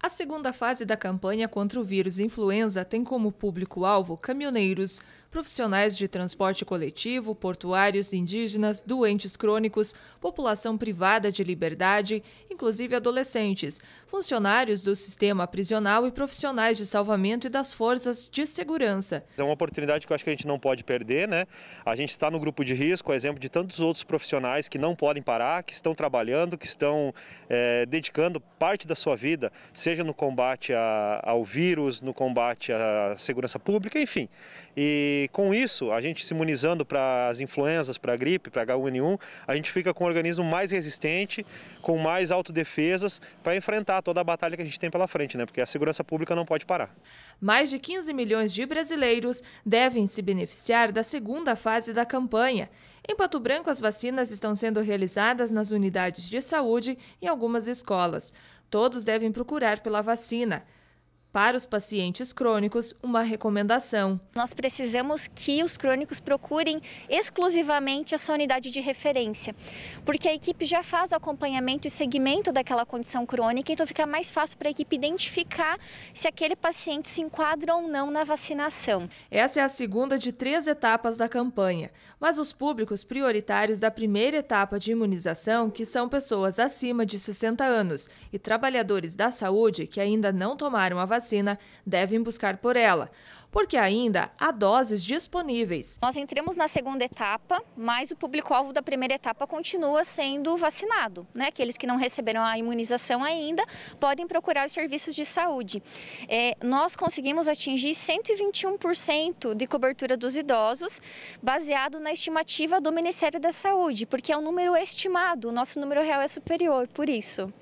A segunda fase da campanha contra o vírus influenza tem como público-alvo caminhoneiros, profissionais de transporte coletivo, portuários, indígenas, doentes crônicos, população privada de liberdade, inclusive adolescentes, funcionários do sistema prisional e profissionais de salvamento e das forças de segurança. É uma oportunidade que eu acho que a gente não pode perder, né? A gente está no grupo de risco, a exemplo de tantos outros profissionais que não podem parar, que estão trabalhando, que estão é, dedicando parte da sua vida, se seja no combate a, ao vírus, no combate à segurança pública, enfim. E com isso, a gente se imunizando para as influenzas, para a gripe, para H1N1, a gente fica com um organismo mais resistente, com mais autodefesas para enfrentar toda a batalha que a gente tem pela frente, né? Porque a segurança pública não pode parar. Mais de 15 milhões de brasileiros devem se beneficiar da segunda fase da campanha. Em Pato Branco, as vacinas estão sendo realizadas nas unidades de saúde e algumas escolas todos devem procurar pela vacina. Para os pacientes crônicos, uma recomendação. Nós precisamos que os crônicos procurem exclusivamente a sua unidade de referência, porque a equipe já faz o acompanhamento e segmento daquela condição crônica, então fica mais fácil para a equipe identificar se aquele paciente se enquadra ou não na vacinação. Essa é a segunda de três etapas da campanha, mas os públicos prioritários da primeira etapa de imunização, que são pessoas acima de 60 anos e trabalhadores da saúde que ainda não tomaram a vacina, vacina devem buscar por ela, porque ainda há doses disponíveis. Nós entramos na segunda etapa, mas o público-alvo da primeira etapa continua sendo vacinado. Né? Aqueles que não receberam a imunização ainda podem procurar os serviços de saúde. É, nós conseguimos atingir 121% de cobertura dos idosos, baseado na estimativa do Ministério da Saúde, porque é um número estimado, o nosso número real é superior, por isso.